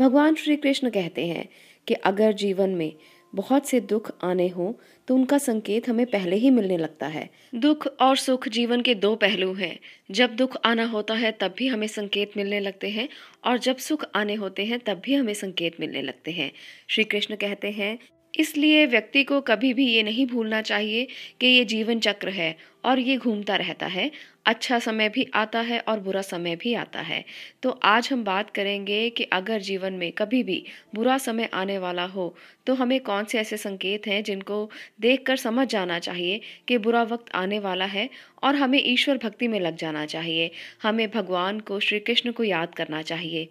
भगवान श्री कृष्ण कहते हैं कि अगर जीवन में बहुत से दुख आने हों तो उनका संकेत हमें पहले ही मिलने लगता है दुख और सुख जीवन के दो पहलू हैं जब दुख आना होता है तब भी हमें संकेत मिलने लगते हैं और जब सुख आने होते हैं तब भी हमें संकेत मिलने लगते हैं श्री कृष्ण कहते हैं इसलिए व्यक्ति को कभी भी ये नहीं भूलना चाहिए कि ये जीवन चक्र है और ये घूमता रहता है अच्छा समय भी आता है और बुरा समय भी आता है तो आज हम बात करेंगे कि अगर जीवन में कभी भी बुरा समय आने वाला हो तो हमें कौन से ऐसे संकेत हैं जिनको देखकर समझ जाना चाहिए कि बुरा वक्त आने वाला है और हमें ईश्वर भक्ति में लग जाना चाहिए हमें भगवान को श्री कृष्ण को याद करना चाहिए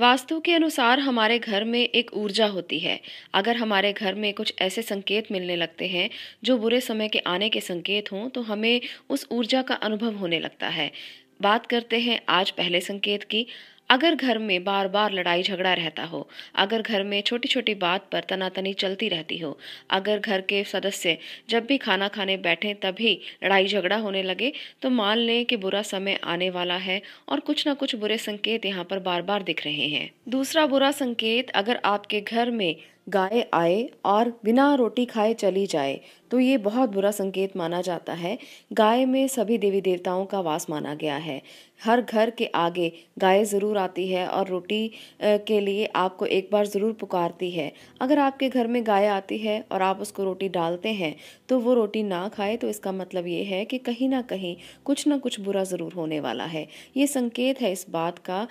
वास्तु के अनुसार हमारे घर में एक ऊर्जा होती है अगर हमारे घर में कुछ ऐसे संकेत मिलने लगते हैं जो बुरे समय के आने के संकेत हों तो हमें उस ऊर्जा का अनुभव होने लगता है बात करते हैं आज पहले संकेत की अगर घर में बार बार लड़ाई झगड़ा रहता हो अगर घर में छोटी छोटी बात पर तनातनी चलती रहती हो अगर घर के सदस्य जब भी खाना खाने बैठे तभी लड़ाई झगड़ा होने लगे तो मान लें कि बुरा समय आने वाला है और कुछ ना कुछ बुरे संकेत यहाँ पर बार बार दिख रहे हैं दूसरा बुरा संकेत अगर आपके घर में गाय आए और बिना रोटी खाए चली जाए तो ये बहुत बुरा संकेत माना जाता है गाय में सभी देवी देवताओं का वास माना गया है हर घर के आगे गाय ज़रूर आती है और रोटी के लिए आपको एक बार ज़रूर पुकारती है अगर आपके घर में गाय आती है और आप उसको रोटी डालते हैं तो वो रोटी ना खाए तो इसका मतलब ये है कि कहीं ना कहीं कुछ ना कुछ बुरा ज़रूर होने वाला है ये संकेत है इस बात का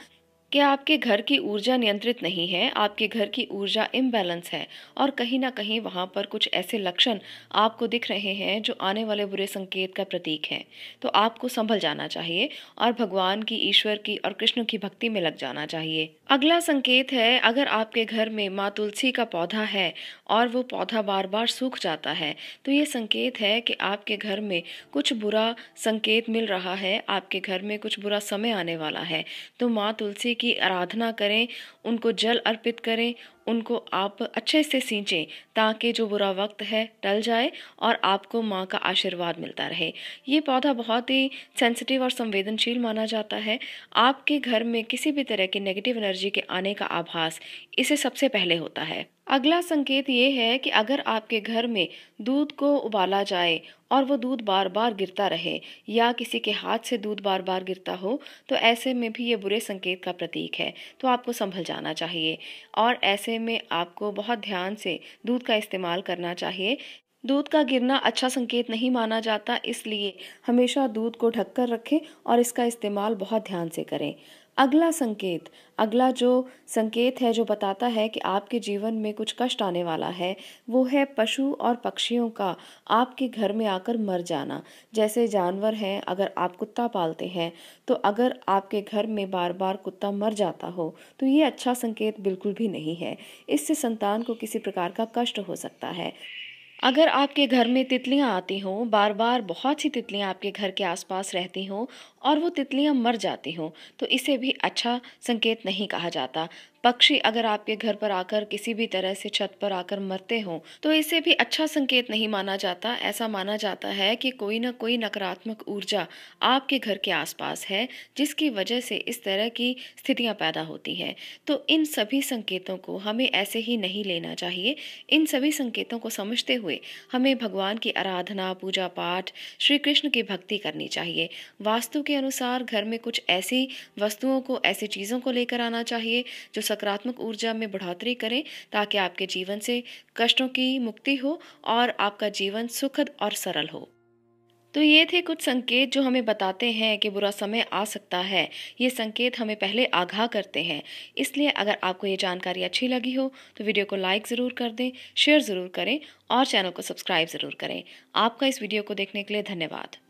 क्या आपके घर की ऊर्जा नियंत्रित नहीं है आपके घर की ऊर्जा इम्बैलेंस है और कहीं ना कहीं वहाँ पर कुछ ऐसे लक्षण आपको दिख रहे हैं जो आने वाले बुरे संकेत का प्रतीक हैं तो आपको संभल जाना चाहिए और भगवान की ईश्वर की और कृष्ण की भक्ति में लग जाना चाहिए अगला संकेत है अगर आपके घर में माँ तुलसी का पौधा है और वो पौधा बार बार सूख जाता है तो ये संकेत है कि आपके घर में कुछ बुरा संकेत मिल रहा है आपके घर में कुछ बुरा समय आने वाला है तो माँ तुलसी की आराधना करें उनको जल अर्पित करें उनको आप अच्छे से सींचें ताकि जो बुरा वक्त है टल जाए और आपको माँ का आशीर्वाद मिलता रहे ये पौधा बहुत ही सेंसिटिव और संवेदनशील माना जाता है आपके घर में किसी भी तरह की नेगेटिव एनर्जी के आने का आभास इसे सबसे पहले होता है अगला संकेत ये है कि अगर आपके घर में दूध को उबाला जाए और वो दूध बार बार गिरता रहे या किसी के हाथ से दूध बार बार गिरता हो तो ऐसे में भी ये बुरे संकेत का प्रतीक है तो आपको संभल जाना चाहिए और ऐसे में आपको बहुत ध्यान से दूध का इस्तेमाल करना चाहिए दूध का गिरना अच्छा संकेत नहीं माना जाता इसलिए हमेशा दूध को ढककर रखें और इसका इस्तेमाल बहुत ध्यान से करें अगला संकेत अगला जो संकेत है जो बताता है कि आपके जीवन में कुछ कष्ट आने वाला है वो है पशु और पक्षियों का आपके घर में आकर मर जाना जैसे जानवर हैं अगर आप कुत्ता पालते हैं तो अगर आपके घर में बार बार कुत्ता मर जाता हो तो ये अच्छा संकेत बिल्कुल भी नहीं है इससे संतान को किसी प्रकार का कष्ट हो सकता है अगर आपके घर में तितलियां आती हों बार बार बहुत सी तितलियां आपके घर के आसपास रहती हों और वो तितलियां मर जाती हों तो इसे भी अच्छा संकेत नहीं कहा जाता पक्षी अगर आपके घर पर आकर किसी भी तरह से छत पर आकर मरते हों तो इसे भी अच्छा संकेत नहीं माना जाता ऐसा माना जाता है कि कोई ना कोई नकारात्मक ऊर्जा आपके घर के आसपास है जिसकी वजह से इस तरह की स्थितियां पैदा होती हैं तो इन सभी संकेतों को हमें ऐसे ही नहीं लेना चाहिए इन सभी संकेतों को समझते हुए हमें भगवान की आराधना पूजा पाठ श्री कृष्ण की भक्ति करनी चाहिए वास्तु के अनुसार घर में कुछ ऐसी वस्तुओं को ऐसी चीज़ों को लेकर आना चाहिए जो सकारात्मक ऊर्जा में बढ़ोतरी करें ताकि आपके जीवन से कष्टों की मुक्ति हो और आपका जीवन सुखद और सरल हो तो ये थे कुछ संकेत जो हमें बताते हैं कि बुरा समय आ सकता है ये संकेत हमें पहले आगाह करते हैं इसलिए अगर आपको ये जानकारी अच्छी लगी हो तो वीडियो को लाइक ज़रूर कर दें शेयर ज़रूर करें और चैनल को सब्सक्राइब ज़रूर करें आपका इस वीडियो को देखने के लिए धन्यवाद